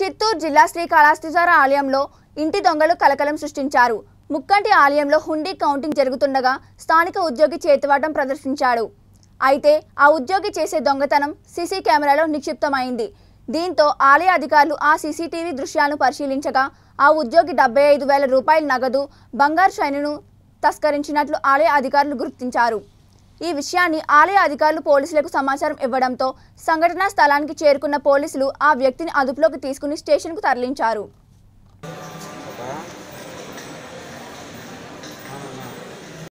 చిత్తూరు జిల్లా శ్రీ కళాస్థిజార ఆలయంలో ఇంటి దొంగలు కలకలం సృష్టించారు ముక్కంటి ఆలయంలో హుండీ కౌంటింగ్ జరుగుతుండగా స్థానిక ఉద్యోగి చేతివాటం ప్రదర్శించాడు అయితే ఆ ఉద్యోగి చేసే దొంగతనం సీసీ కెమెరాలో నిక్షిప్తమైంది దీంతో ఆలయ అధికారులు ఆ సీసీటీవీ దృశ్యాలను పరిశీలించగా ఆ ఉద్యోగి డెబ్బై ఐదు వేల రూపాయల నగదు బంగారు శైనిను తస్కరించినట్లు ఆలయ అధికారులు గుర్తించారు ఈ విషయాన్ని ఆలయ అధికారులు పోలీసులకు సమాచారం ఇవ్వడంతో సంఘటనా స్థలానికి చేరుకున్న పోలీసులు ఆ వ్యక్తిని అదుపులోకి తీసుకుని స్టేషన్కు తరలించారు